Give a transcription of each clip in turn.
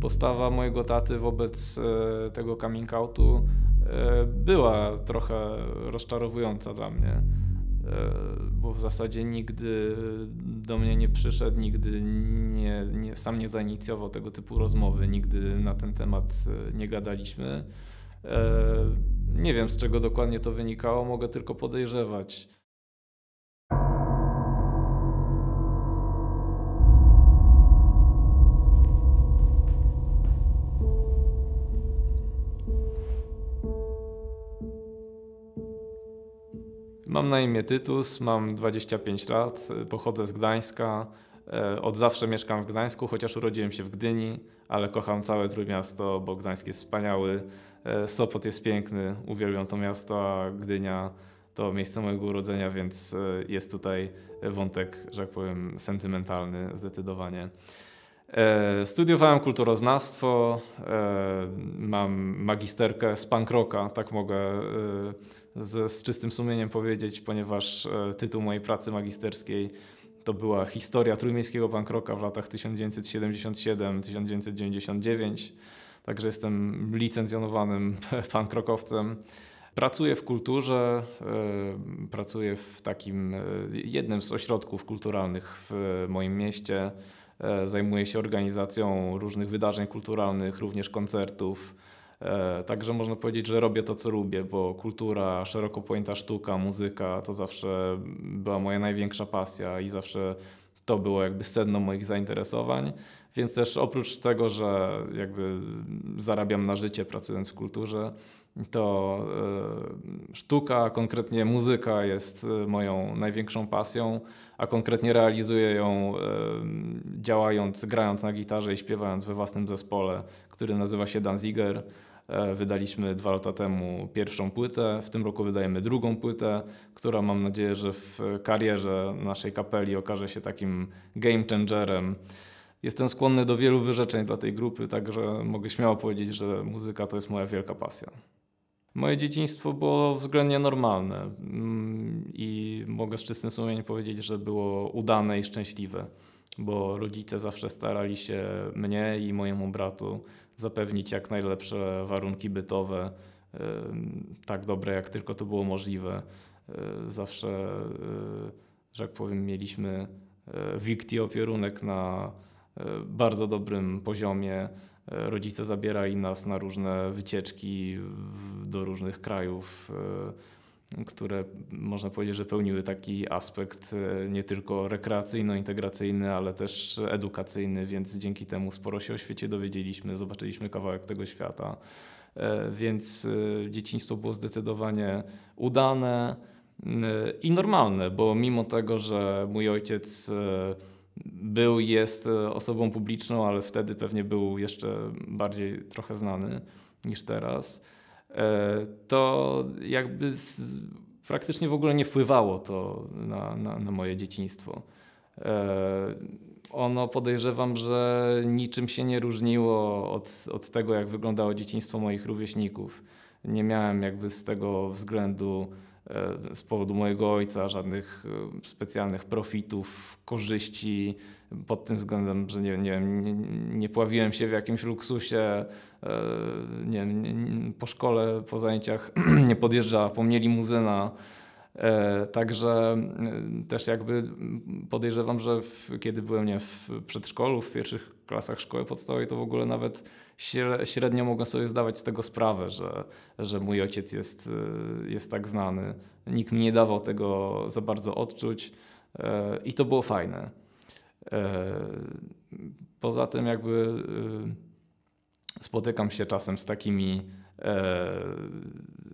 postawa mojego taty wobec e, tego coming outu e, była trochę rozczarowująca dla mnie, e, bo w zasadzie nigdy do mnie nie przyszedł, nigdy nie, nie, sam nie zainicjował tego typu rozmowy, nigdy na ten temat nie gadaliśmy. Nie wiem z czego dokładnie to wynikało, mogę tylko podejrzewać. Mam na imię Tytus, mam 25 lat, pochodzę z Gdańska. E, od zawsze mieszkam w Gdańsku, chociaż urodziłem się w Gdyni, ale kocham całe Trójmiasto, bo Gdańsk jest wspaniały, e, Sopot jest piękny, uwielbiam to miasto, a Gdynia to miejsce mojego urodzenia, więc e, jest tutaj wątek, że jak powiem, sentymentalny zdecydowanie. E, studiowałem kulturoznawstwo, e, mam magisterkę z pankroka, tak mogę e, z, z, czystym sumieniem powiedzieć, ponieważ tytuł mojej pracy magisterskiej to była historia trójmiejskiego pankroka w latach 1977-1999. Także jestem licencjonowanym pankrokowcem. Pracuję w kulturze, pracuję w takim jednym z ośrodków kulturalnych w moim mieście. E, zajmuję się organizacją różnych wydarzeń kulturalnych, również koncertów. E, także można powiedzieć, że robię to, co lubię, bo kultura, szeroko pojęta sztuka, muzyka to zawsze była moja największa pasja i zawsze to było jakby sedno moich zainteresowań. Więc też oprócz tego, że jakby zarabiam na życie pracując w kulturze, to e, sztuka, konkretnie muzyka jest e, moją największą pasją, a konkretnie realizuję ją e, działając, grając na gitarze i śpiewając we własnym zespole, który nazywa się Danziger. Wydaliśmy dwa lata temu pierwszą płytę, w tym roku wydajemy drugą płytę, która mam nadzieję, że w karierze naszej kapeli okaże się takim game changerem. Jestem skłonny do wielu wyrzeczeń dla tej grupy, także mogę śmiało powiedzieć, że muzyka to jest moja wielka pasja. Moje dzieciństwo było względnie normalne mm, i mogę z czystym sumieniem powiedzieć, że było udane i szczęśliwe, bo rodzice zawsze starali się mnie i mojemu bratu zapewnić jak najlepsze warunki bytowe, tak dobre jak tylko to było możliwe. E, zawsze, e, że jak powiem, mieliśmy e, wikt i opierunek na bardzo dobrym poziomie rodzice zabierali nas na różne wycieczki do różnych krajów, e, które można powiedzieć, że pełniły taki aspekt e, nie tylko rekreacyjno-integracyjny, ale też edukacyjny, więc dzięki temu sporo się o świecie dowiedzieliśmy, zobaczyliśmy kawałek tego świata. E, więc dzieciństwo było zdecydowanie udane i normalne, bo mimo tego, że mój ojciec był jest e, osobą publiczną, ale wtedy pewnie był jeszcze bardziej trochę znany niż teraz, e, to jakby z, praktycznie w ogóle nie wpływało to na, na, na moje dzieciństwo. E, ono podejrzewam, że niczym się nie różniło od, od tego, jak wyglądało dzieciństwo moich rówieśników. Nie miałem jakby z tego względu E, z powodu mojego ojca żadnych e, specjalnych profitów, korzyści pod tym względem, że nie, nie, nie, pławiłem się w jakimś luksusie, e, nie, nie po szkole, po zajęciach nie podjeżdżała po mnie limuzyna. E, także e, też jakby podejrzewam, że w, kiedy byłem nie, w przedszkolu, w pierwszych klasach szkoły podstawowej, to w ogóle nawet średnio mogłem sobie zdawać z tego sprawę, że, że mój ojciec jest, e, jest tak znany. Nikt mi nie dawał tego za bardzo odczuć i to było fajne. Poza tym jakby spotykam się czasem z takimi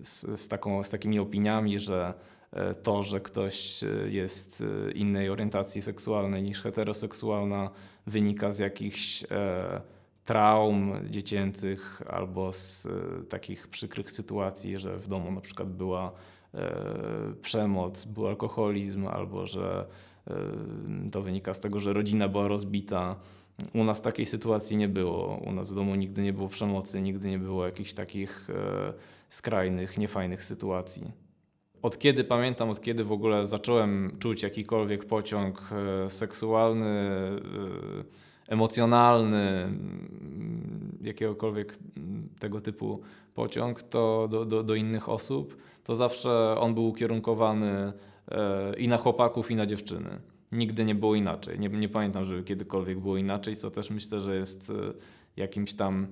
z, z, taką, z takimi opiniami, że E, to, że ktoś e, jest e, innej orientacji seksualnej niż heteroseksualna, wynika z jakichś traum dziecięcych albo z takich przykrych sytuacji, że w domu na przykład była przemoc, był alkoholizm, albo że to wynika z tego, że rodzina była rozbita. U nas takiej sytuacji nie było. U nas w domu nigdy nie było przemocy, nigdy nie było jakichś takich skrajnych, niefajnych sytuacji od kiedy pamiętam, od kiedy w ogóle zacząłem czuć jakikolwiek pociąg e, seksualny, e, emocjonalny, mm, jakiegokolwiek mm, tego typu pociąg to do, do, do innych osób, to zawsze on był ukierunkowany e, i na chłopaków, i na dziewczyny. Nigdy nie było inaczej. Nie, nie pamiętam, żeby kiedykolwiek było inaczej, co też myślę, że jest jakimś tam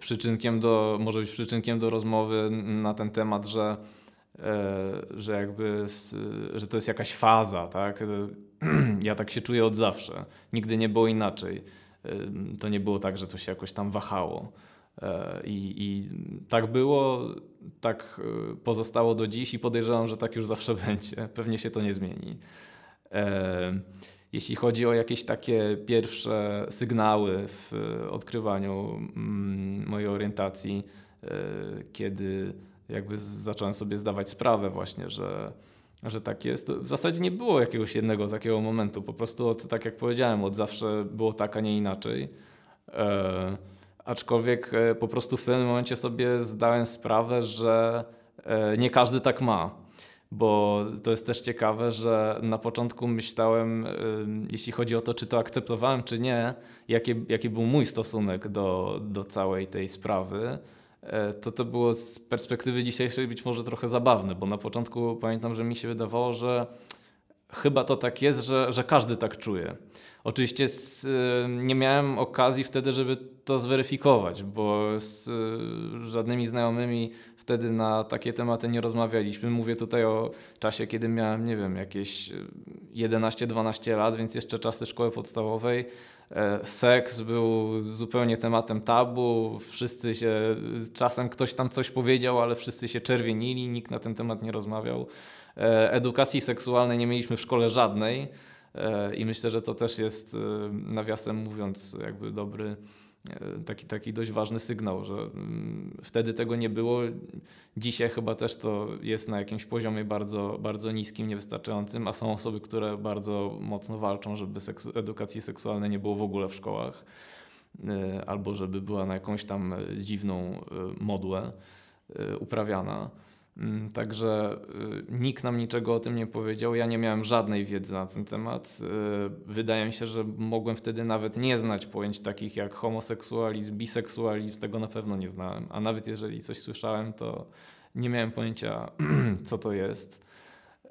przyczynkiem do, może być przyczynkiem do rozmowy na ten temat, że, e, że jakby, że to jest jakaś faza, tak? Ja tak się czuję od zawsze. Nigdy nie było inaczej. E, to nie było tak, że to się jakoś tam wahało. E, I, I, tak było, tak pozostało do dziś i podejrzewam, że tak już zawsze będzie. Pewnie się to nie zmieni jeśli chodzi o jakieś takie pierwsze sygnały w e, odkrywaniu mm, mojej orientacji, e, kiedy jakby zacząłem sobie zdawać sprawę właśnie, że, że tak jest. W zasadzie nie było jakiegoś jednego takiego momentu. Po prostu od, tak jak powiedziałem, od zawsze było tak, a nie inaczej. E, aczkolwiek e, po prostu w pewnym momencie sobie zdałem sprawę, że nie każdy tak ma bo to jest też ciekawe, że na początku myślałem, jeśli chodzi o to, czy to akceptowałem, czy nie, jaki, jaki był mój stosunek do, do całej tej sprawy e, to to było z perspektywy dzisiejszej być może trochę zabawne, bo na początku pamiętam, że mi się wydawało, że chyba to tak jest, że, że każdy tak czuje. Oczywiście z, y, nie miałem okazji wtedy, żeby to zweryfikować, bo z y, żadnymi znajomymi wtedy na takie tematy nie rozmawialiśmy. Mówię tutaj o czasie, kiedy miałem, nie wiem, jakieś 11-12 y, lat, więc jeszcze czasy szkoły podstawowej. E, seks był zupełnie tematem tabu, wszyscy się, czasem ktoś tam coś powiedział, ale wszyscy się czerwienili, nikt na ten temat nie rozmawiał. E, edukacji seksualnej nie mieliśmy w szkole żadnej e, i myślę, że to też jest e, nawiasem mówiąc jakby dobry taki, taki dość ważny sygnał, że mm, wtedy tego nie było. Dzisiaj chyba też to jest na jakimś poziomie bardzo, bardzo niskim, niewystarczającym, a są osoby, które bardzo mocno walczą, żeby seksu edukacji seksualnej nie było w ogóle w szkołach, albo żeby była na jakąś tam dziwną modłę uprawiana. Mm, także y, nikt nam niczego o tym nie powiedział. Ja nie miałem żadnej wiedzy na ten temat. Y, wydaje mi się, że mogłem wtedy nawet nie znać pojęć takich jak homoseksualizm, biseksualizm. Tego na pewno nie znałem. A nawet jeżeli coś słyszałem, to nie miałem pojęcia, co to jest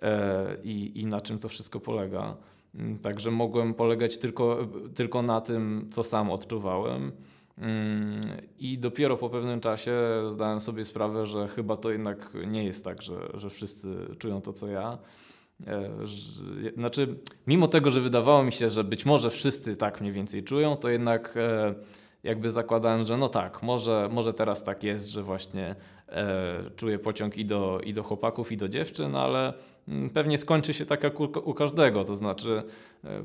e, i, i na czym to wszystko polega. Mm, także mogłem polegać tylko, tylko na tym, co sam odczuwałem. Mm, I dopiero po pewnym czasie zdałem sobie sprawę, że chyba to jednak nie jest tak, że, że wszyscy czują to, co ja. E, znaczy, mimo tego, że wydawało mi się, że być może wszyscy tak mniej więcej czują, to jednak e, jakby zakładałem, że no tak, może, może teraz tak jest, że właśnie e, czuję pociąg i do, i do chłopaków, i do dziewczyn, ale mm, pewnie skończy się tak jak u, u każdego. To znaczy,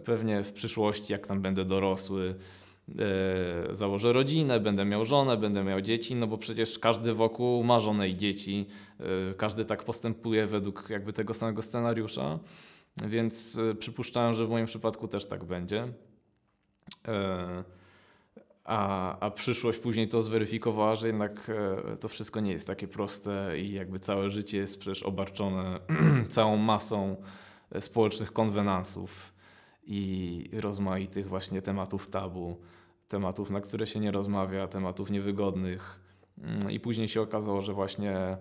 pewnie w przyszłości, jak tam będę dorosły, E, założę rodzinę, będę miał żonę, będę miał dzieci, no bo przecież każdy wokół ma żonę i dzieci, e, każdy tak postępuje według jakby tego samego scenariusza, więc e, przypuszczałem, że w moim przypadku też tak będzie. A, a przyszłość później to zweryfikowała, że jednak to wszystko nie jest takie proste i jakby całe życie jest przecież obarczone całą masą społecznych konwenansów i rozmaitych właśnie tematów tabu tematów, na które się nie rozmawia, tematów niewygodnych. Mm, I później się okazało, że właśnie e,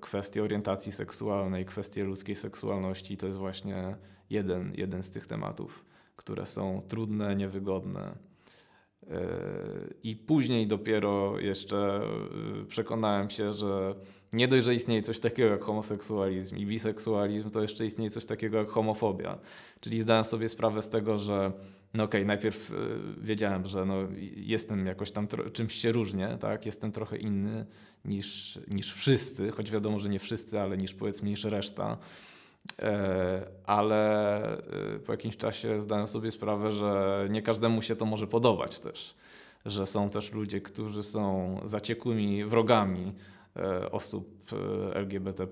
kwestie orientacji seksualnej, kwestie ludzkiej seksualności to jest właśnie jeden, jeden z tych tematów, które są trudne, niewygodne. E, I później dopiero jeszcze e, przekonałem się, że nie dość, że istnieje coś takiego jak homoseksualizm i biseksualizm, to jeszcze istnieje coś takiego jak homofobia. Czyli zdałem sobie sprawę z tego, że no okej, okay, najpierw e, wiedziałem, że no, jestem jakoś tam czymś się różnię, tak? jestem trochę inny niż, niż wszyscy, choć wiadomo, że nie wszyscy, ale niż powiedzmy niż reszta. E, ale e, po jakimś czasie zdałem sobie sprawę, że nie każdemu się to może podobać też, że są też ludzie, którzy są zaciekłymi wrogami osób LGBT.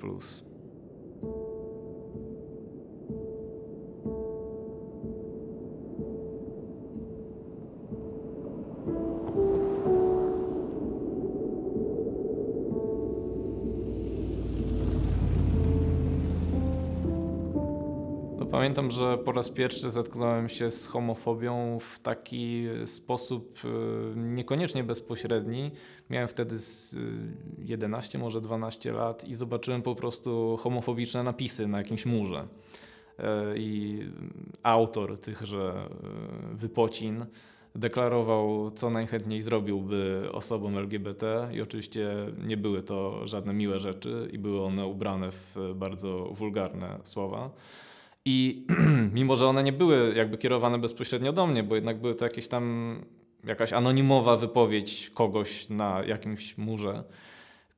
Pamiętam, że po raz pierwszy zetknąłem się z homofobią w taki sposób y, niekoniecznie bezpośredni. Miałem wtedy 11, y, może 12 lat i zobaczyłem po prostu homofobiczne napisy na jakimś murze. E, I autor tychże y, wypocin deklarował, co najchętniej zrobiłby osobom LGBT, i oczywiście nie były to żadne miłe rzeczy, i były one ubrane w bardzo wulgarne słowa. I mimo, że one nie były jakby kierowane bezpośrednio do mnie, bo jednak były to jakieś tam jakaś anonimowa wypowiedź kogoś na jakimś murze,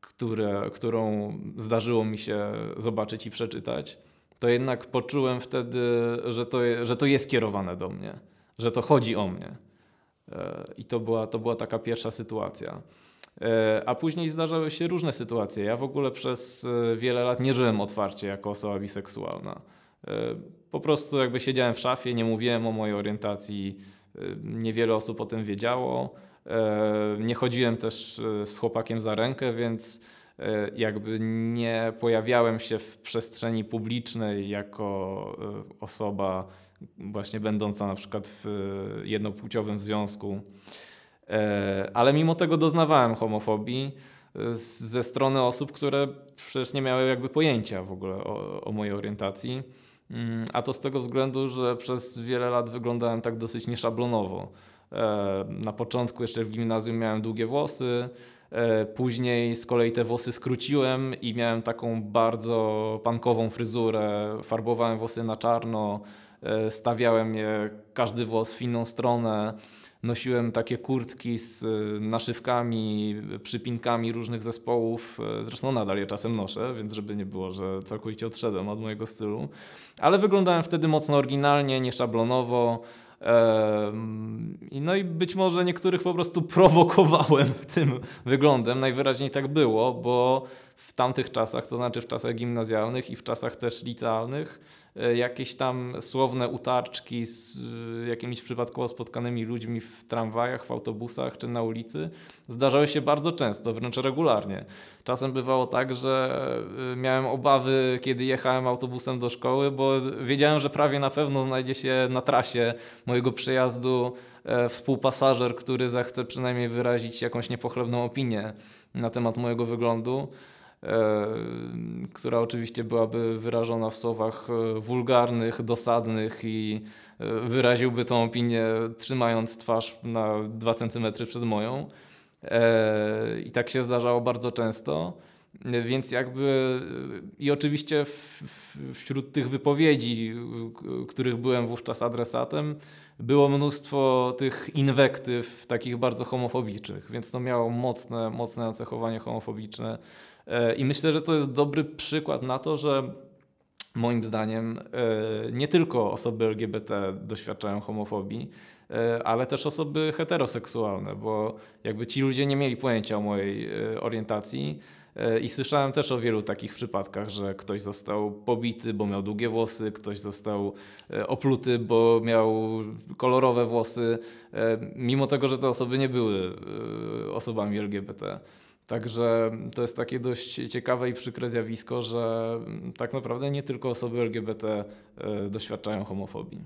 które, którą zdarzyło mi się zobaczyć i przeczytać, to jednak poczułem wtedy, że to, że to jest kierowane do mnie, że to chodzi o mnie. E, I to była, to była taka pierwsza sytuacja. E, a później zdarzały się różne sytuacje. Ja w ogóle przez e, wiele lat nie żyłem otwarcie jako osoba biseksualna. E, po prostu jakby siedziałem w szafie, nie mówiłem o mojej orientacji, e, niewiele osób o tym wiedziało. E, nie chodziłem też z chłopakiem za rękę, więc jakby nie pojawiałem się w przestrzeni publicznej jako osoba właśnie będąca na przykład w jednopłciowym związku. Ale mimo tego doznawałem homofobii ze strony osób, które przecież nie miały jakby pojęcia w ogóle o, o mojej orientacji. Mm, a to z tego względu, że przez wiele lat wyglądałem tak dosyć nieszablonowo. E, na początku, jeszcze w gimnazjum, miałem długie włosy. E, później z kolei te włosy skróciłem i miałem taką bardzo pankową fryzurę. Farbowałem włosy na czarno, e, stawiałem je każdy włos w inną stronę. Nosiłem takie kurtki z y, naszywkami, przypinkami różnych zespołów. E, zresztą nadal je czasem noszę, więc żeby nie było, że całkowicie odszedłem od mojego stylu. Ale wyglądałem wtedy mocno oryginalnie, nieszablonowo. No i być może niektórych po prostu prowokowałem tym wyglądem. Najwyraźniej tak było, bo w tamtych czasach, to znaczy w czasach gimnazjalnych i w czasach też licealnych, E, jakieś tam słowne utarczki z e, jakimiś przypadkowo spotkanymi ludźmi w tramwajach, w autobusach czy na ulicy zdarzały się bardzo często, wręcz regularnie. Czasem bywało tak, że e, miałem obawy, kiedy jechałem autobusem do szkoły, bo wiedziałem, że prawie na pewno znajdzie się na trasie mojego przejazdu współpasażer, który zechce przynajmniej wyrazić jakąś niepochlebną opinię na temat mojego wyglądu. E, która oczywiście byłaby wyrażona w słowach e, wulgarnych, dosadnych i e, wyraziłby tą opinię trzymając twarz na 2 cm przed moją. I tak się zdarzało bardzo często. Więc jakby i oczywiście w, wśród tych wypowiedzi, których byłem wówczas adresatem, było mnóstwo tych inwektyw takich bardzo homofobicznych, więc to miało mocne, mocne nacechowanie homofobiczne. E, I myślę, że to jest dobry przykład na to, że moim zdaniem e, nie tylko osoby LGBT doświadczają homofobii, e, ale też osoby heteroseksualne, bo jakby ci ludzie nie mieli pojęcia o mojej orientacji. I słyszałem też o wielu takich przypadkach, że ktoś został pobity, bo miał długie włosy, ktoś został opluty, bo miał kolorowe włosy, mimo tego, że te osoby nie były osobami LGBT. Także to jest takie dość ciekawe i przykre zjawisko, że tak naprawdę nie tylko osoby LGBT e, doświadczają homofobii.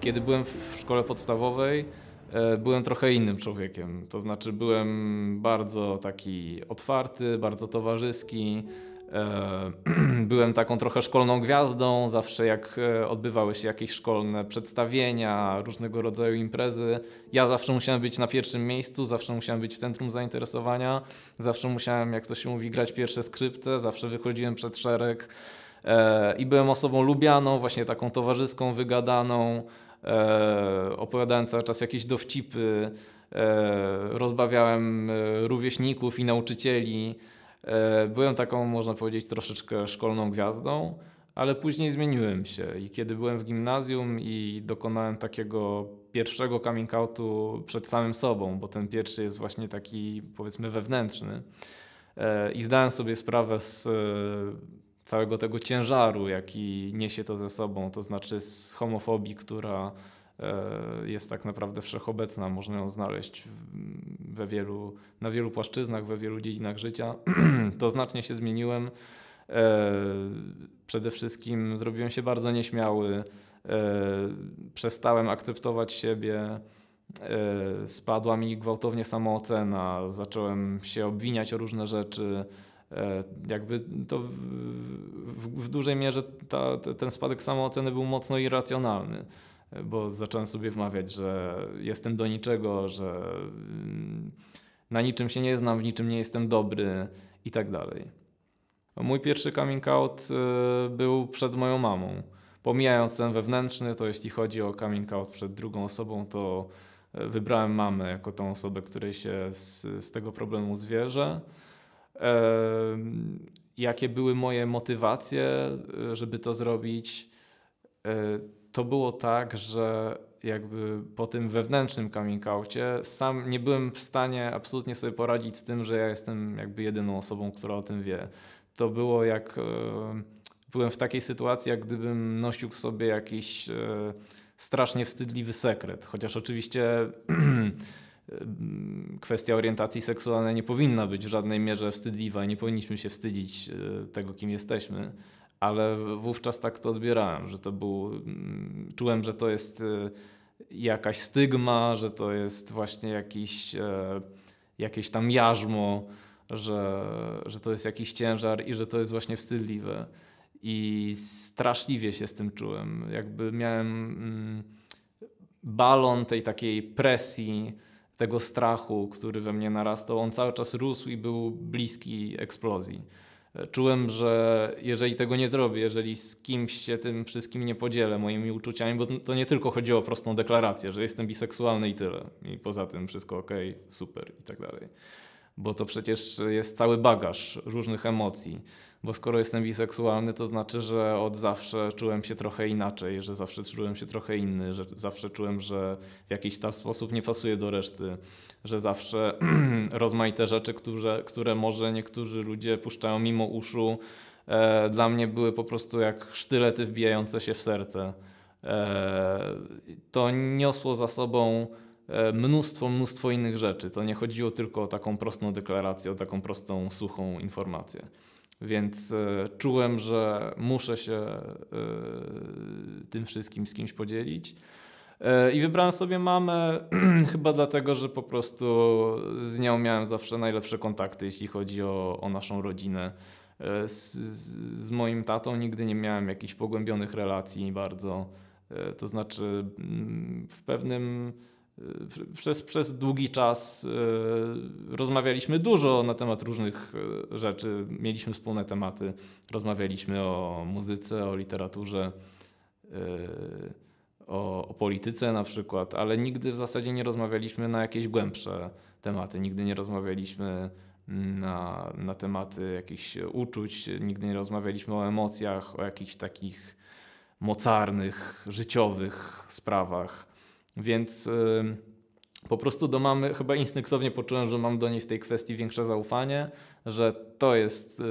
Kiedy byłem w szkole podstawowej, E, byłem trochę innym człowiekiem. To znaczy, byłem bardzo taki otwarty, bardzo towarzyski. E, byłem taką trochę szkolną gwiazdą. Zawsze, jak e, odbywały się jakieś szkolne przedstawienia, różnego rodzaju imprezy, ja zawsze musiałem być na pierwszym miejscu, zawsze musiałem być w centrum zainteresowania, zawsze musiałem, jak to się mówi, grać pierwsze skrzypce, zawsze wychodziłem przed szereg. I byłem osobą lubianą, właśnie taką towarzyską, wygadaną e, opowiadałem cały czas jakieś dowcipy, e, rozbawiałem e, rówieśników i nauczycieli. E, byłem taką, można powiedzieć, troszeczkę szkolną gwiazdą, ale później zmieniłem się i kiedy byłem w gimnazjum i dokonałem takiego pierwszego coming outu przed samym sobą, bo ten pierwszy jest właśnie taki, powiedzmy, wewnętrzny. E, I zdałem sobie sprawę z całego tego ciężaru, jaki niesie to ze sobą, to znaczy z homofobii, która e, jest tak naprawdę wszechobecna. Można ją znaleźć we wielu, na wielu płaszczyznach, we wielu dziedzinach życia. to znacznie się zmieniłem. E, przede wszystkim zrobiłem się bardzo nieśmiały, e, przestałem akceptować siebie, spadła mi gwałtownie samoocena, zacząłem się obwiniać o różne rzeczy, E, jakby to w, w, dużej mierze ta, ten spadek samooceny był mocno irracjonalny, bo zacząłem sobie wmawiać, że jestem do niczego, że mm, na niczym się nie znam, w niczym nie jestem dobry i tak dalej. Mój pierwszy coming out e, był przed moją mamą. Pomijając ten wewnętrzny, to jeśli chodzi o coming out przed drugą osobą, to e, wybrałem mamę jako tą osobę, której się z, z tego problemu zwierzę jakie były moje motywacje, e, żeby to zrobić, e, to było tak, że jakby po tym wewnętrznym coming outcie sam nie byłem w stanie absolutnie sobie poradzić z tym, że ja jestem jakby jedyną osobą, która o tym wie. To było jak e, byłem w takiej sytuacji, jak gdybym nosił w sobie jakiś strasznie wstydliwy sekret, chociaż oczywiście kwestia orientacji seksualnej nie powinna być w żadnej mierze wstydliwa, nie powinniśmy się wstydzić e, tego, kim jesteśmy, ale wówczas tak to odbierałem, że to był, czułem, że to jest e, jakaś stygma, że to jest właśnie jakiś, e, jakieś tam jarzmo, że, że to jest jakiś ciężar i że to jest właśnie wstydliwe. I straszliwie się z tym czułem. Jakby miałem balon tej takiej presji, tego strachu, który we mnie narastał, on cały czas rósł i był bliski eksplozji. Czułem, że jeżeli tego nie zrobię, jeżeli z kimś się tym wszystkim nie podzielę moimi uczuciami, bo to nie tylko chodziło o prostą deklarację, że jestem biseksualny i tyle, i poza tym wszystko ok, super i tak dalej bo to przecież jest cały bagaż różnych emocji. Bo skoro jestem biseksualny, to znaczy, że od zawsze czułem się trochę inaczej, że zawsze czułem się trochę inny, że zawsze czułem, że w jakiś tam sposób nie pasuje do reszty, że zawsze rozmaite rzeczy, które, które może niektórzy ludzie puszczają mimo uszu, e, dla mnie były po prostu jak sztylety wbijające się w serce. E, to niosło za sobą E, mnóstwo, mnóstwo innych rzeczy. To nie chodziło tylko o taką prostą deklarację, o taką prostą, suchą informację. Więc e, czułem, że muszę się e, tym wszystkim z kimś podzielić. I wybrałem sobie mamę chyba dlatego, że po prostu z nią miałem zawsze najlepsze kontakty, jeśli chodzi o, o naszą rodzinę. Z, z, moim tatą nigdy nie miałem jakichś pogłębionych relacji bardzo. To znaczy mm, w pewnym Y, przez, przez długi czas y, rozmawialiśmy dużo na temat różnych y, rzeczy. Mieliśmy wspólne tematy. Rozmawialiśmy o muzyce, o literaturze, o, o polityce na przykład, ale nigdy w zasadzie nie rozmawialiśmy na jakieś głębsze tematy. Nigdy nie rozmawialiśmy na, na tematy jakichś uczuć, nigdy nie rozmawialiśmy o emocjach, o jakichś takich mocarnych, życiowych sprawach. Więc y, po prostu do mamy, chyba instynktownie poczułem, że mam do niej w tej kwestii większe zaufanie, że to jest y,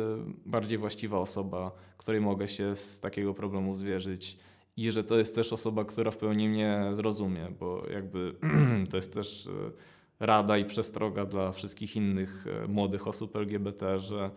bardziej właściwa osoba, której mogę się z takiego problemu zwierzyć i że to jest też osoba, która w pełni mnie zrozumie, bo jakby to jest też y, rada i przestroga dla wszystkich innych młodych osób LGBT, że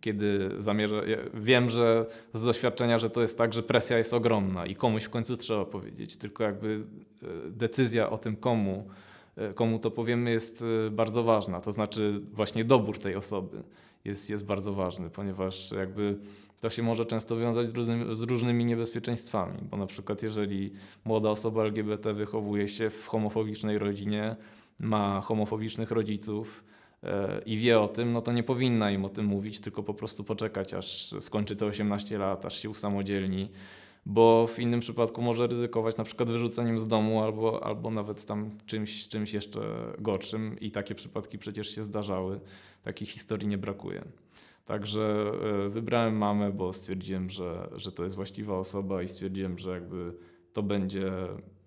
kiedy zamierzę, ja wiem, że z doświadczenia, że to jest tak, że presja jest ogromna i komuś w końcu trzeba powiedzieć, tylko jakby e, decyzja o tym komu, e, komu to powiemy jest e, bardzo ważna, to znaczy właśnie dobór tej osoby jest, jest bardzo ważny, ponieważ jakby to się może często wiązać z, różnymi, z różnymi niebezpieczeństwami, bo na przykład jeżeli młoda osoba LGBT wychowuje się w homofobicznej rodzinie, ma homofobicznych rodziców, E, i wie o tym, no to nie powinna im o tym mówić, tylko po prostu poczekać, aż skończy te 18 lat, aż się usamodzielni, bo w innym przypadku może ryzykować na przykład wyrzuceniem z domu albo, albo nawet tam czymś, czymś jeszcze gorszym i takie przypadki przecież się zdarzały, takich historii nie brakuje. Także e, wybrałem mamę, bo stwierdziłem, że, że to jest właściwa osoba i stwierdziłem, że jakby to będzie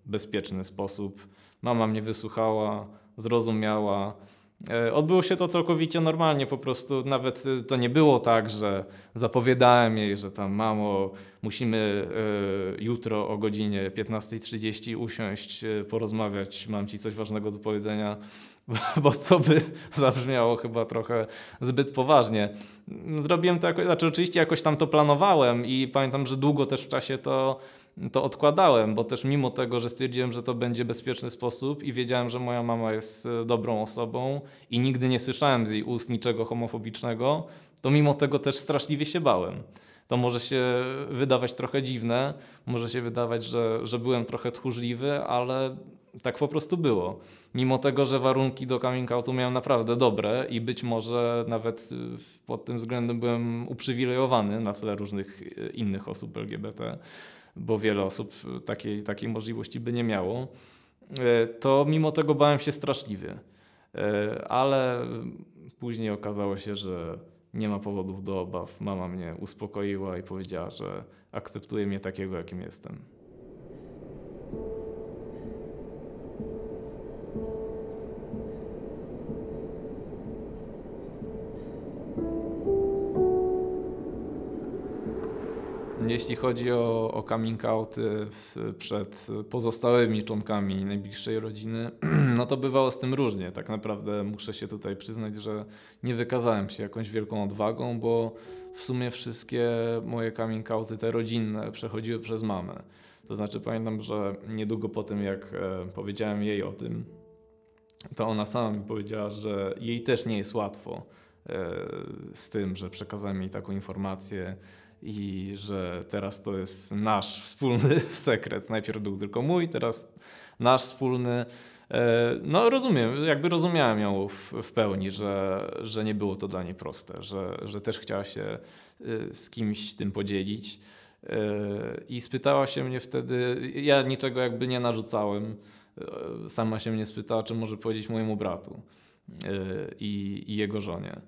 bezpieczny sposób. Mama mnie wysłuchała, zrozumiała, E, odbyło się to całkowicie normalnie, po prostu nawet e, to nie było tak, że zapowiadałem jej, że tam mamo, musimy e, jutro o godzinie 15.30 usiąść, porozmawiać, mam ci coś ważnego do powiedzenia, bo to by zabrzmiało chyba trochę zbyt poważnie. Mm, zrobiłem to, jakoś, znaczy oczywiście jakoś tam to planowałem i pamiętam, że długo też w czasie to to odkładałem, bo też mimo tego, że stwierdziłem, że to będzie bezpieczny sposób i wiedziałem, że moja mama jest e, dobrą osobą i nigdy nie słyszałem z jej ust niczego homofobicznego, to mimo tego też straszliwie się bałem. To może się wydawać trochę dziwne, może się wydawać, że, że byłem trochę tchórzliwy, ale tak po prostu było. Mimo tego, że warunki do coming outu miałem naprawdę dobre i być może nawet e, pod tym względem byłem uprzywilejowany na tle różnych e, innych osób LGBT bo wiele osób e, takiej, takiej możliwości by nie miało, e, to mimo tego bałem się straszliwie. E, ale później okazało się, że nie ma powodów do obaw. Mama mnie uspokoiła i powiedziała, że akceptuje mnie takiego, jakim jestem. Jeśli chodzi o, o coming out y, przed pozostałymi członkami najbliższej rodziny, no to bywało z tym różnie. Tak naprawdę muszę się tutaj przyznać, że nie wykazałem się jakąś wielką odwagą, bo w sumie wszystkie moje coming outy, te rodzinne, przechodziły przez mamę. To znaczy pamiętam, że niedługo po tym, jak e, powiedziałem jej o tym, to ona sama mi powiedziała, że jej też nie jest łatwo e, z tym, że przekazałem jej taką informację, i że teraz to jest nasz wspólny sekret. Najpierw był tylko mój, teraz nasz wspólny. E, no rozumiem, jakby rozumiałem ją w, w, pełni, że, że nie było to dla niej proste, że, że też chciała się e, z kimś tym podzielić. E, I spytała się mnie wtedy, ja niczego jakby nie narzucałem, sama się mnie spytała, czy może powiedzieć mojemu bratu i, i jego żonie.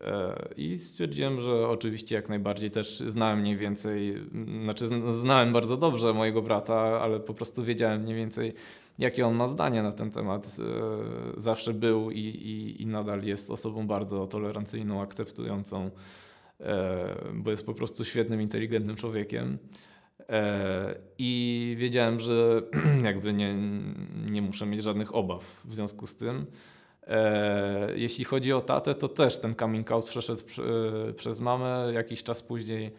E, I stwierdziłem, że oczywiście jak najbardziej też znałem mniej więcej, mm, znaczy znałem bardzo dobrze mojego brata, ale po prostu wiedziałem mniej więcej, jakie on ma zdanie na ten temat. E, zawsze był i, i, i nadal jest osobą bardzo tolerancyjną, akceptującą, e, bo jest po prostu świetnym, inteligentnym człowiekiem. I wiedziałem, że jakby nie, nie muszę mieć żadnych obaw w związku z tym. E, jeśli chodzi o tatę, to też ten coming out przeszedł e, przez mamę. Jakiś czas później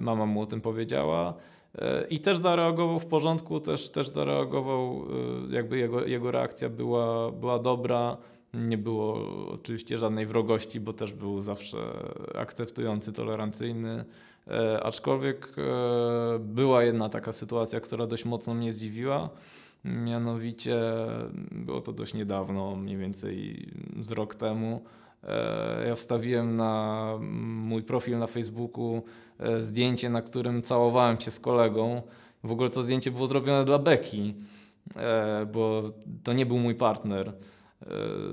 mama mu o tym powiedziała. E, I też zareagował w porządku, też, też zareagował, jakby jego, jego reakcja była, była dobra. Nie było oczywiście żadnej wrogości, bo też był zawsze akceptujący, tolerancyjny. E, aczkolwiek e, była jedna taka sytuacja, która dość mocno mnie zdziwiła. Mianowicie było to dość niedawno, mniej więcej z rok temu. E, ja wstawiłem na mój profil na Facebooku e, zdjęcie, na którym całowałem się z kolegą. W ogóle to zdjęcie było zrobione dla Beki, e, bo to nie był mój partner.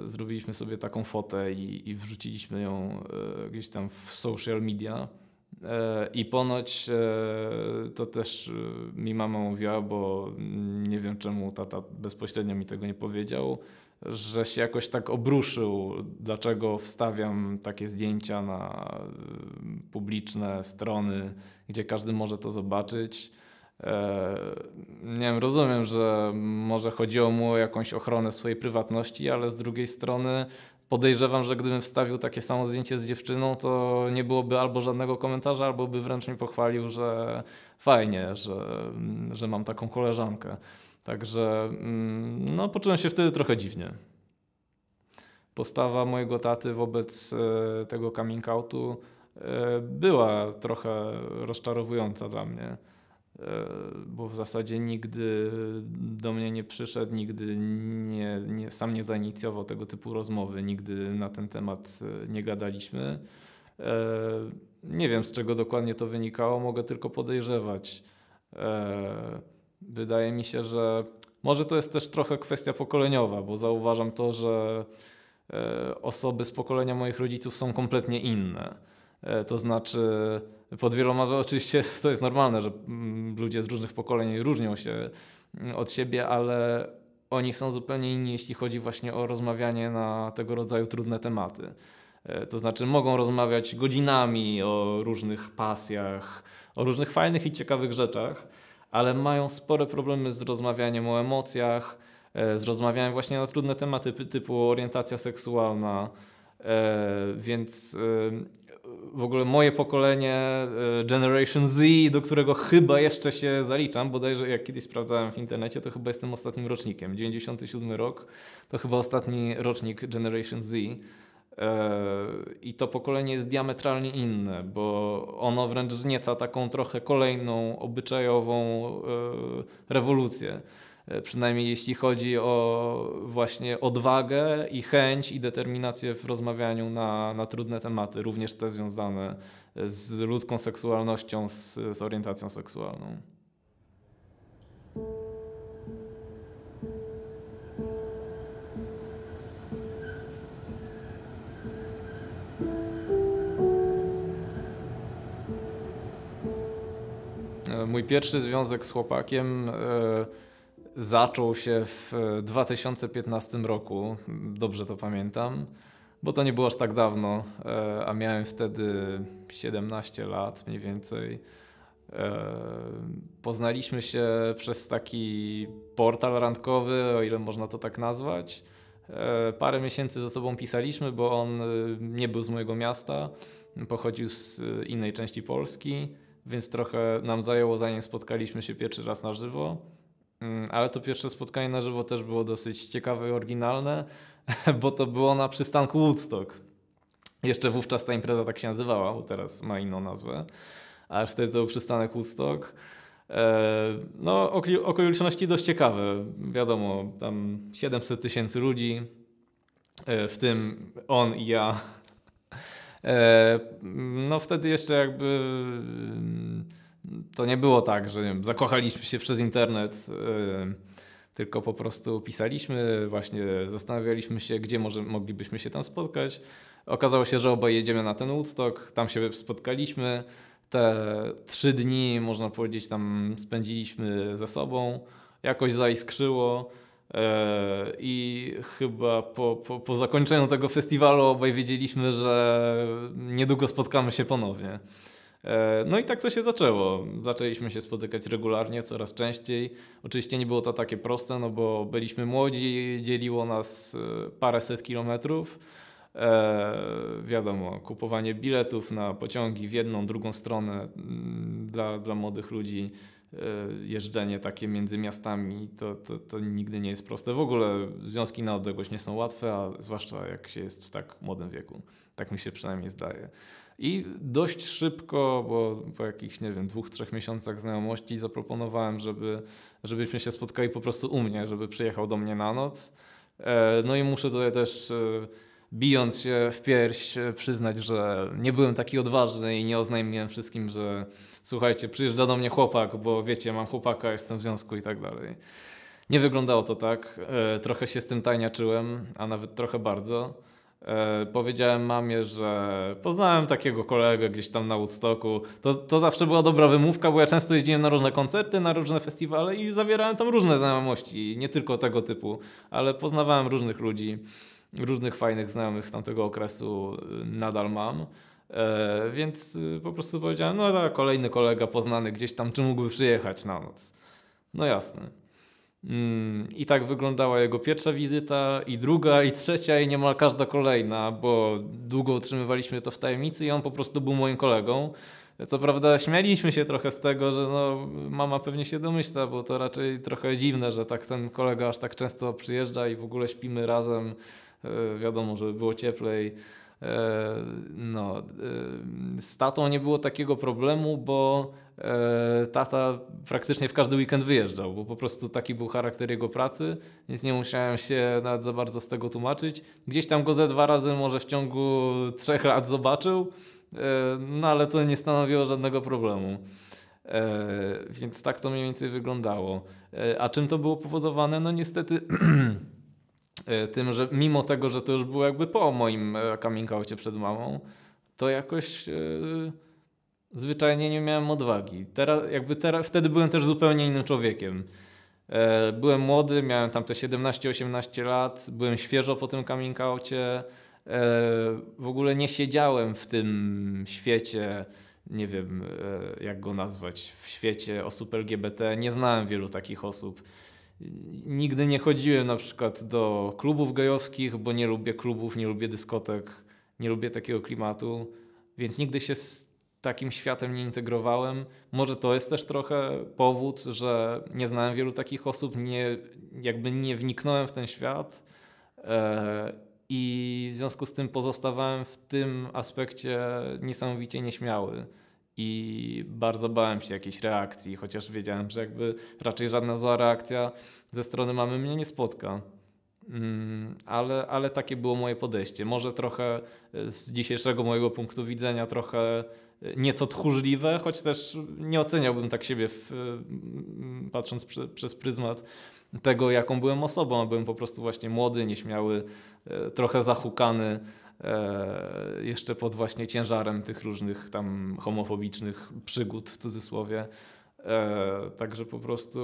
Zrobiliśmy sobie taką fotę i, i wrzuciliśmy ją gdzieś tam w social media. E, I ponoć e, to też e, mi mama mówiła, bo nie wiem czemu tata bezpośrednio mi tego nie powiedział, że się jakoś tak obruszył, dlaczego wstawiam takie zdjęcia na publiczne strony, gdzie każdy może to zobaczyć. Nie wiem, rozumiem, że może chodziło mu o jakąś ochronę swojej prywatności, ale z drugiej strony podejrzewam, że gdybym wstawił takie samo zdjęcie z dziewczyną, to nie byłoby albo żadnego komentarza, albo by wręcz mi pochwalił, że fajnie, że, że mam taką koleżankę. Także mm, no, poczułem się wtedy trochę dziwnie. Postawa mojego taty wobec e, tego coming outu e, była trochę rozczarowująca dla mnie. E, bo w zasadzie nigdy do mnie nie przyszedł, nigdy nie, nie, sam nie zainicjował tego typu rozmowy, nigdy na ten temat e, nie gadaliśmy. E, nie wiem z czego dokładnie to wynikało, mogę tylko podejrzewać. Wydaje mi się, że może to jest też trochę kwestia pokoleniowa, bo zauważam to, że osoby z pokolenia moich rodziców są kompletnie inne E, to znaczy, pod wieloma, oczywiście to jest normalne, że mm, ludzie z różnych pokoleń różnią się mm, od siebie, ale oni są zupełnie inni, jeśli chodzi właśnie o rozmawianie na tego rodzaju trudne tematy. E, to znaczy, mogą rozmawiać godzinami o różnych pasjach, o różnych fajnych i ciekawych rzeczach, ale mają spore problemy z rozmawianiem o emocjach, e, z rozmawianiem właśnie na trudne tematy typu orientacja seksualna. Więc w ogóle moje pokolenie e, Generation Z, do którego chyba jeszcze się zaliczam, bodajże jak kiedyś sprawdzałem w internecie, to chyba jestem ostatnim rocznikiem. 97 rok to chyba ostatni rocznik Generation Z. E, I to pokolenie jest diametralnie inne, bo ono wręcz wznieca taką trochę kolejną obyczajową e, rewolucję E, przynajmniej jeśli chodzi o właśnie odwagę i chęć i determinację w rozmawianiu na, na trudne tematy, również te związane e, z ludzką seksualnością, z, z orientacją seksualną. E, mój pierwszy związek z chłopakiem. Yy, zaczął się w 2015 e, roku, dobrze to pamiętam, bo to nie było aż tak dawno, e, a miałem wtedy 17 lat mniej więcej. E, poznaliśmy się przez taki portal randkowy, o ile można to tak nazwać. Parę miesięcy ze sobą pisaliśmy, bo on nie był z mojego miasta, pochodził z innej części Polski, więc trochę nam zajęło, zanim spotkaliśmy się pierwszy raz na żywo. Mm, ale to pierwsze spotkanie na żywo też było dosyć ciekawe i oryginalne, bo to było na przystanku Woodstock. Jeszcze wówczas ta impreza tak się nazywała, bo teraz ma inną nazwę, Aż wtedy to był przystanek Woodstock. E, no, okoliczności dość ciekawe. Wiadomo, tam 700 tysięcy ludzi, e, w tym on i ja. E, no, wtedy jeszcze jakby mm, to nie było tak, że wiem, zakochaliśmy się przez internet, y, tylko po prostu pisaliśmy, właśnie zastanawialiśmy się, gdzie może, moglibyśmy się tam spotkać. Okazało się, że obaj jedziemy na ten Woodstock, tam się spotkaliśmy. Te trzy dni, można powiedzieć, tam spędziliśmy ze sobą. Jakoś zaiskrzyło. E, I chyba po, po, po, zakończeniu tego festiwalu obaj wiedzieliśmy, że niedługo spotkamy się ponownie. E, no i tak to się zaczęło. Zaczęliśmy się spotykać regularnie, coraz częściej. Oczywiście nie było to takie proste, no bo byliśmy młodzi, dzieliło nas e, paręset kilometrów. E, wiadomo, kupowanie biletów na pociągi w jedną, drugą stronę mm, dla, dla młodych ludzi, jeżdżenie takie między miastami, to, to, to nigdy nie jest proste. W ogóle związki na odległość nie są łatwe, a zwłaszcza jak się jest w tak młodym wieku. Tak mi się przynajmniej zdaje. I dość szybko, bo po jakichś, nie wiem, dwóch, trzech miesiącach znajomości zaproponowałem, żeby, żebyśmy się spotkali po prostu u mnie, żeby przyjechał do mnie na noc. E, no i muszę tutaj też e, bijąc się w pierś e, przyznać, że nie byłem taki odważny i nie oznajmiłem wszystkim, że słuchajcie, przyjeżdża do mnie chłopak, bo wiecie, mam chłopaka, jestem w związku i tak dalej. Nie wyglądało to tak. Trochę się z tym tajniaczyłem, a nawet trochę bardzo. E, powiedziałem mamie, że poznałem takiego kolegę gdzieś tam na Woodstocku. To, to zawsze była dobra wymówka, bo ja często jeździłem na różne koncerty, na różne festiwale i zawierałem tam różne znajomości, nie tylko tego typu, ale poznawałem różnych ludzi, różnych fajnych znajomych z tamtego okresu y, nadal mam. E, więc y, po prostu powiedziałem, no tak, kolejny kolega poznany gdzieś tam, czy mógłby przyjechać na noc. No jasne. Mm, I tak wyglądała jego pierwsza wizyta, i druga, i trzecia, i niemal każda kolejna, bo długo utrzymywaliśmy to w tajemnicy i on po prostu był moim kolegą. Co prawda śmialiśmy się trochę z tego, że no, mama pewnie się domyśla, bo to raczej trochę dziwne, że tak ten kolega aż tak często przyjeżdża i w ogóle śpimy razem. Yy, wiadomo, żeby było cieplej. Yy, no, yy, z tatą nie było takiego problemu, bo E, tata praktycznie w każdy weekend wyjeżdżał, bo po prostu taki był charakter jego pracy, więc nie musiałem się nawet za bardzo z tego tłumaczyć. Gdzieś tam go ze dwa razy może w ciągu trzech lat zobaczył, e, no ale to nie stanowiło żadnego problemu. E, więc tak to mniej więcej wyglądało. A czym to było powodowane? No niestety tym, że mimo tego, że to już było jakby po moim coming przed mamą, to jakoś zwyczajnie nie miałem odwagi. Teraz, jakby teraz, wtedy byłem też zupełnie innym człowiekiem. E, byłem młody, miałem tam te 17-18 lat, byłem świeżo po tym coming outcie. E, w ogóle nie siedziałem w tym świecie, nie wiem e, jak go nazwać, w świecie osób LGBT. Nie znałem wielu takich osób. Nigdy nie chodziłem na przykład do klubów gejowskich, bo nie lubię klubów, nie lubię dyskotek, nie lubię takiego klimatu, więc nigdy się z takim światem nie integrowałem. Może to jest też trochę powód, że nie znałem wielu takich osób, nie, jakby nie wniknąłem w ten świat e, i w związku z tym pozostawałem w tym aspekcie niesamowicie nieśmiały. I bardzo bałem się jakiejś reakcji, chociaż wiedziałem, że jakby raczej żadna zła reakcja ze strony mamy mnie nie spotka. Mm, ale, ale takie było moje podejście. Może trochę z dzisiejszego mojego punktu widzenia, trochę nieco tchórzliwe, choć też nie oceniałbym tak siebie, w, mm, patrząc przez pryzmat tego, jaką byłem osobą. Byłem po prostu właśnie młody, nieśmiały, e, trochę zahukany, e, jeszcze pod właśnie ciężarem tych różnych tam homofobicznych przygód w cudzysłowie. E, także po prostu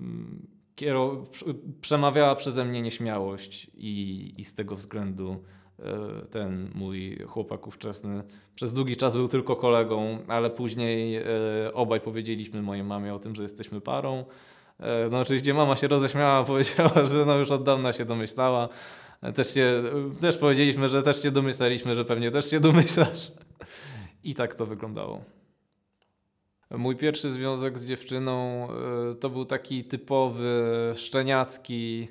mm, kiero, przemawiała przeze mnie nieśmiałość i, i z tego względu E, ten mój chłopak ówczesny przez długi czas był tylko kolegą, ale później e, obaj powiedzieliśmy mojej mamie o tym, że jesteśmy parą. E, no oczywiście mama się roześmiała, powiedziała, że no już od dawna się domyślała. Też, się, też powiedzieliśmy, że też się domyślaliśmy, że pewnie też się domyślasz. I tak to wyglądało. Mój pierwszy związek z dziewczyną to był taki typowy szczeniacki,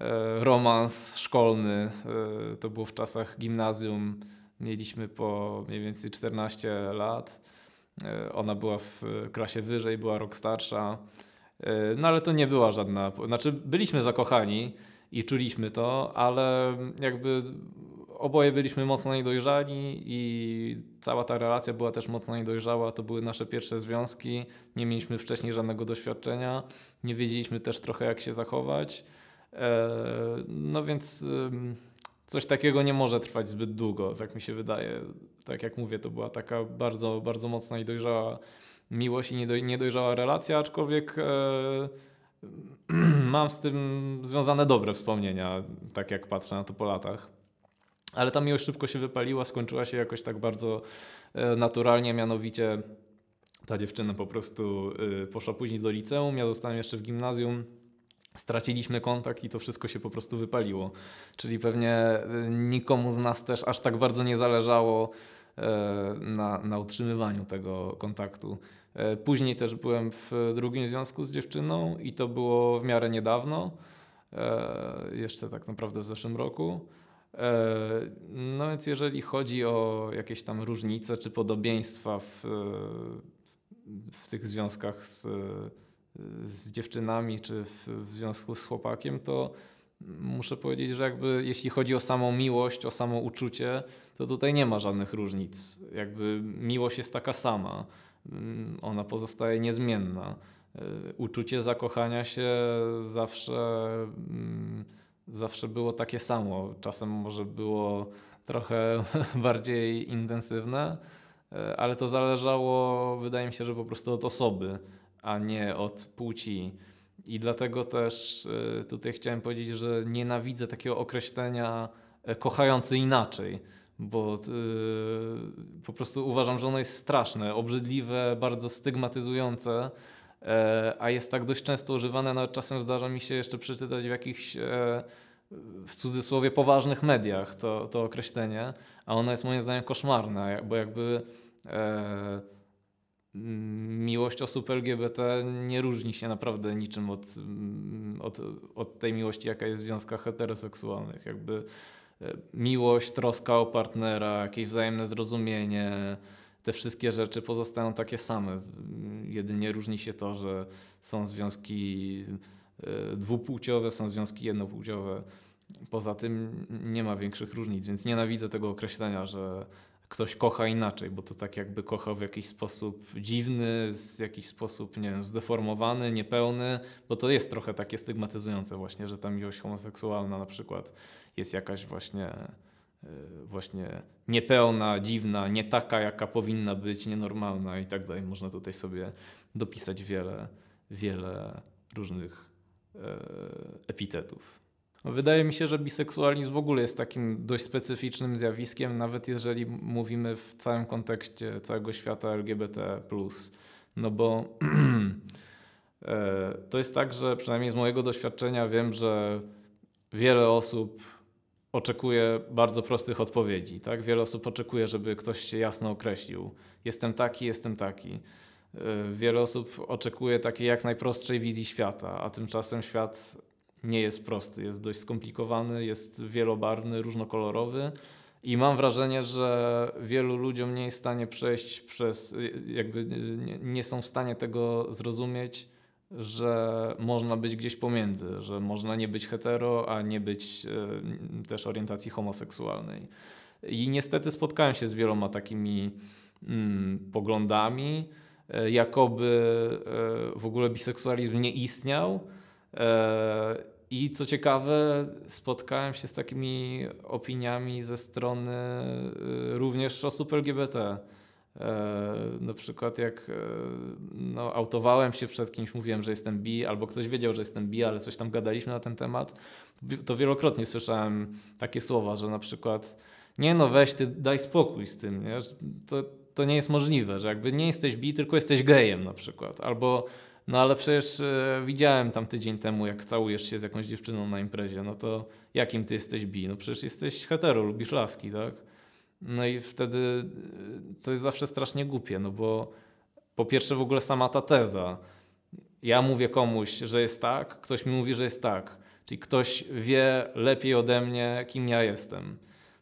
E, romans szkolny. E, to było w czasach gimnazjum. Mieliśmy po mniej więcej 14 lat. E, ona była w klasie wyżej, była rok starsza. No ale to nie była żadna. Znaczy, byliśmy zakochani i czuliśmy to, ale jakby oboje byliśmy mocno niedojrzali i cała ta relacja była też mocno niedojrzała. To były nasze pierwsze związki, nie mieliśmy wcześniej żadnego doświadczenia, nie wiedzieliśmy też trochę jak się zachować. E, no więc coś takiego nie może trwać zbyt długo, tak mi się wydaje. Tak jak mówię, to była taka bardzo, bardzo mocna i dojrzała miłość i niedojrzała relacja, aczkolwiek e, mam z tym związane dobre wspomnienia, tak jak patrzę na to po latach. Ale ta miłość szybko się wypaliła, skończyła się jakoś tak bardzo e, naturalnie, mianowicie ta dziewczyna po prostu y, poszła później do liceum, ja zostałem jeszcze w gimnazjum straciliśmy kontakt i to wszystko się po prostu wypaliło. Czyli pewnie e, nikomu z nas też aż tak bardzo nie zależało e, na, na utrzymywaniu tego kontaktu. E, później też byłem w drugim związku z dziewczyną i to było w miarę niedawno, jeszcze tak naprawdę w zeszłym roku. No więc jeżeli chodzi o jakieś tam różnice czy podobieństwa w, w tych związkach z z dziewczynami czy w, w związku z chłopakiem, to muszę powiedzieć, że jakby jeśli chodzi o samą miłość, o samo uczucie, to tutaj nie ma żadnych różnic. Jakby miłość jest taka sama, mm, ona pozostaje niezmienna. E, uczucie zakochania się zawsze, mm, zawsze było takie samo. Czasem może było trochę bardziej intensywne, e, ale to zależało, wydaje mi się, że po prostu od osoby a nie od płci. I dlatego też y, tutaj chciałem powiedzieć, że nienawidzę takiego określenia e, kochający inaczej, bo y, po prostu uważam, że ono jest straszne, obrzydliwe, bardzo stygmatyzujące, e, a jest tak dość często używane, nawet czasem zdarza mi się jeszcze przeczytać w jakichś e, w cudzysłowie poważnych mediach to, to określenie, a ono jest moim zdaniem koszmarne, bo jakby e, Mm, miłość osób LGBT nie różni się naprawdę niczym od, mm, od, od tej miłości, jaka jest w związkach heteroseksualnych. Jakby e, miłość, troska o partnera, jakieś wzajemne zrozumienie, te wszystkie rzeczy pozostają takie same. Jedynie różni się to, że są związki e, dwupłciowe, są związki jednopłciowe. Poza tym nie ma większych różnic, więc nienawidzę tego określenia, że ktoś kocha inaczej, bo to tak jakby kochał w jakiś sposób dziwny, w jakiś sposób, nie wiem, zdeformowany, niepełny, bo to jest trochę takie stygmatyzujące właśnie, że ta miłość homoseksualna na przykład jest jakaś właśnie e, właśnie niepełna, dziwna, nie taka, jaka powinna być, nienormalna i tak dalej. Można tutaj sobie dopisać wiele, wiele różnych e, epitetów. Wydaje mi się, że biseksualizm w ogóle jest takim dość specyficznym zjawiskiem, nawet jeżeli mówimy w całym kontekście całego świata LGBT. No bo e, to jest tak, że przynajmniej z mojego doświadczenia wiem, że wiele osób oczekuje bardzo prostych odpowiedzi. Tak? Wiele osób oczekuje, żeby ktoś się jasno określił. Jestem taki, jestem taki. E, wiele osób oczekuje takiej jak najprostszej wizji świata, a tymczasem świat nie jest prosty, jest dość skomplikowany, jest wielobarwny, różnokolorowy. I mam wrażenie, że wielu ludziom nie jest w stanie przejść przez, jakby nie są w stanie tego zrozumieć, że można być gdzieś pomiędzy, że można nie być hetero, a nie być e, też orientacji homoseksualnej. I niestety spotkałem się z wieloma takimi mm, poglądami, e, jakoby e, w ogóle biseksualizm nie istniał E, I co ciekawe, spotkałem się z takimi opiniami ze strony e, również osób LGBT. E, na przykład jak no, autowałem się przed kimś, mówiłem, że jestem bi, albo ktoś wiedział, że jestem bi, ale coś tam gadaliśmy na ten temat, to wielokrotnie słyszałem takie słowa, że na przykład nie no weź ty daj spokój z tym, nie? To, to nie jest możliwe, że jakby nie jesteś bi, tylko jesteś gejem na przykład, albo no ale przecież e, widziałem tam tydzień temu, jak całujesz się z jakąś dziewczyną na imprezie, no to jakim ty jesteś bi? No przecież jesteś hetero, lubisz laski, tak? No i wtedy e, to jest zawsze strasznie głupie, no bo po pierwsze w ogóle sama ta teza. Ja mówię komuś, że jest tak, ktoś mi mówi, że jest tak. Czyli ktoś wie lepiej ode mnie, kim ja jestem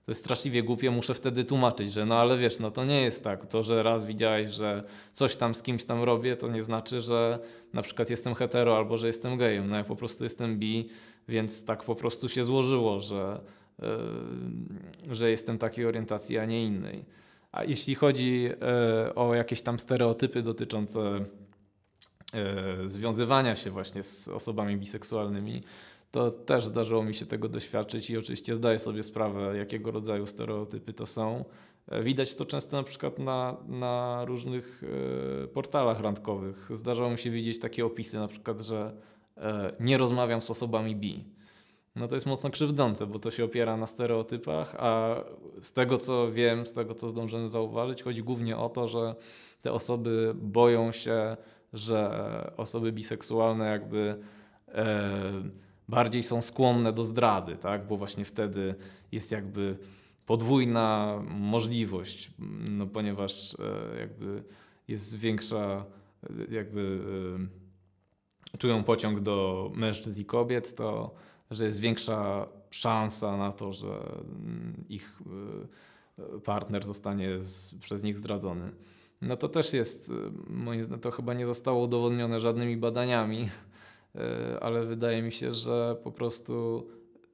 to jest straszliwie głupie, muszę wtedy tłumaczyć, że no ale wiesz, no to nie jest tak. To, że raz widziałeś, że coś tam z kimś tam robię, to nie znaczy, że na przykład jestem hetero albo że jestem gejem. No ja po prostu jestem bi, więc tak po prostu się złożyło, że, yy, że jestem takiej orientacji, a nie innej. A jeśli chodzi yy, o jakieś tam stereotypy dotyczące yy, związywania się właśnie z osobami biseksualnymi, to też zdarzyło mi się tego doświadczyć i oczywiście zdaję sobie sprawę, jakiego rodzaju stereotypy to są. E, widać to często na przykład na, na różnych e, portalach randkowych. Zdarzało mi się widzieć takie opisy, na przykład, że e, nie rozmawiam z osobami bi. No to jest mocno krzywdzące, bo to się opiera na stereotypach, a z tego co wiem, z tego co zdążyłem zauważyć, chodzi głównie o to, że te osoby boją się, że osoby biseksualne jakby bardziej są skłonne do zdrady, tak? bo właśnie wtedy jest jakby podwójna możliwość, no ponieważ e, jakby jest większa, e, jakby e, czują pociąg do mężczyzn i kobiet, to że jest większa szansa na to, że mm, ich partner zostanie z, przez nich zdradzony. No to też jest, moim zdaniem, to chyba nie zostało udowodnione żadnymi badaniami, E, ale wydaje mi się, że po prostu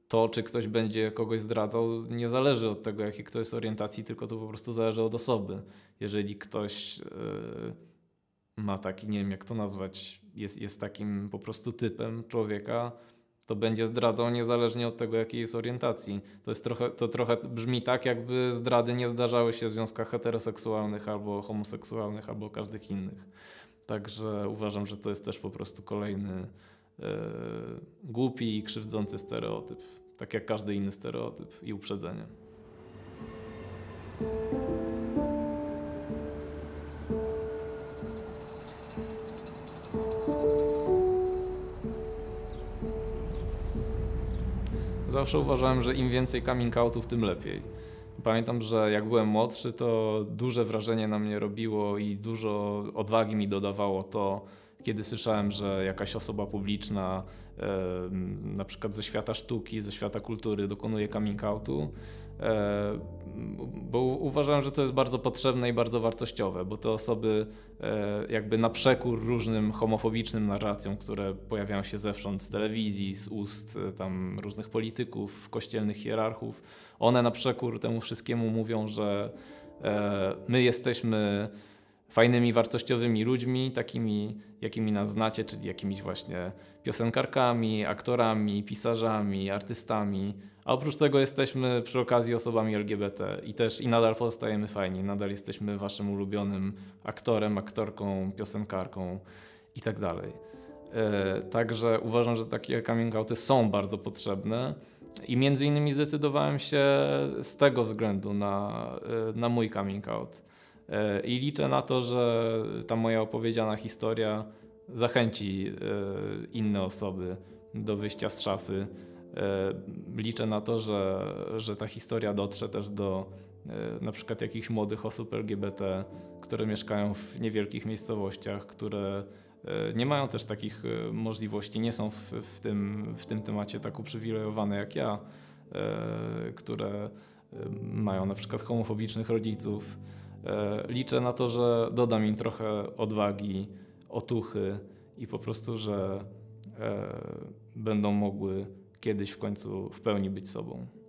to, czy ktoś będzie kogoś zdradzał, nie zależy od tego, jakiej kto jest orientacji, tylko to po prostu zależy od osoby. Jeżeli ktoś e, ma taki, nie wiem jak to nazwać, jest, jest takim po prostu typem człowieka, to będzie zdradzał niezależnie od tego, jakiej jest orientacji. To, jest trochę, to trochę brzmi tak, jakby zdrady nie zdarzały się w związkach heteroseksualnych albo homoseksualnych, albo każdych innych. Także uważam, że to jest też po prostu kolejny E, głupi i krzywdzący stereotyp, tak jak każdy inny stereotyp i uprzedzenie. Zawsze uważałem, że im więcej coming outów, tym lepiej. Pamiętam, że jak byłem młodszy, to duże wrażenie na mnie robiło i dużo odwagi mi dodawało to, kiedy słyszałem, że jakaś osoba publiczna, e, na przykład ze świata sztuki, ze świata kultury, dokonuje coming outu, e, bo uważałem, że to jest bardzo potrzebne i bardzo wartościowe, bo te osoby e, jakby na przekór różnym homofobicznym narracjom, które pojawiają się zewsząd z telewizji, z ust tam różnych polityków, kościelnych hierarchów, one na przekór temu wszystkiemu mówią, że my jesteśmy fajnymi, wartościowymi ludźmi, takimi, jakimi nas znacie, czyli jakimiś właśnie piosenkarkami, aktorami, pisarzami, artystami. A oprócz tego jesteśmy przy okazji osobami LGBT i też i nadal pozostajemy fajni, nadal jesteśmy waszym ulubionym aktorem, aktorką, piosenkarką i tak dalej. E, także uważam, że takie coming outy są bardzo potrzebne. I między innymi zdecydowałem się z tego względu na, e, na mój coming out E, I liczę na to, że ta moja opowiedziana historia zachęci e, inne osoby do wyjścia z szafy. E, liczę na to, że, że ta historia dotrze też do na przykład jakichś młodych osób LGBT, które mieszkają w niewielkich miejscowościach, które nie mają też takich możliwości, nie są w, w, tym, w tym temacie tak uprzywilejowane jak ja, które mają na przykład homofobicznych rodziców. E, liczę na to, że dodam im trochę odwagi, otuchy i po prostu, że e, będą mogły kiedyś w końcu w pełni być sobą.